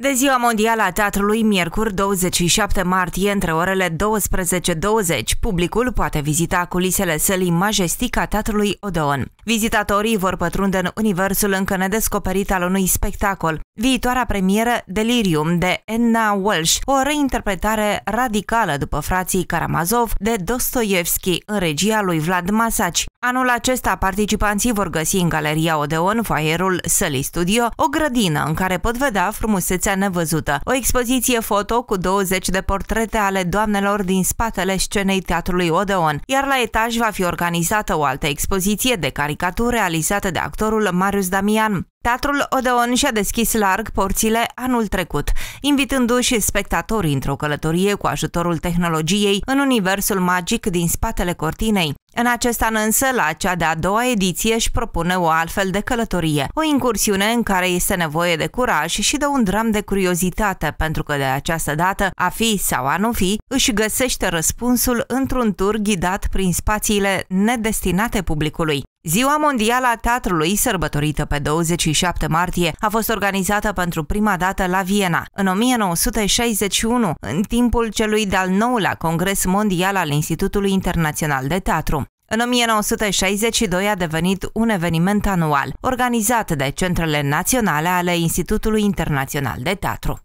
De ziua mondială a teatrului, miercuri 27 martie, între orele 12.20, publicul poate vizita culisele sălii majestic a teatrului Odeon. Vizitatorii vor pătrunde în universul încă nedescoperit al unui spectacol. Viitoarea premieră Delirium de Anna Walsh, o reinterpretare radicală după frații Karamazov de Dostoevski în regia lui Vlad Masaci. Anul acesta participanții vor găsi în Galeria Odeon, foaierul Sully Studio, o grădină în care pot vedea frumusețea nevăzută, o expoziție foto cu 20 de portrete ale doamnelor din spatele scenei Teatrului Odeon, iar la etaj va fi organizată o altă expoziție de caricatură caricaturi realizate de actorul Marius Damian. Teatrul Odeon și-a deschis larg porțile anul trecut, invitându-și spectatorii într-o călătorie cu ajutorul tehnologiei în universul magic din spatele cortinei. În acest an însă, la cea de-a doua ediție își propune o altfel de călătorie, o incursiune în care este nevoie de curaj și de un dram de curiozitate, pentru că de această dată, a fi sau a nu fi, își găsește răspunsul într-un tur ghidat prin spațiile nedestinate publicului. Ziua Mondială a Teatrului, sărbătorită pe 20 27 martie a fost organizată pentru prima dată la Viena. În 1961, în timpul celui de-al nouălea Congres Mondial al Institutului Internațional de Teatru. În 1962 a devenit un eveniment anual, organizat de Centrele Naționale ale Institutului Internațional de Teatru.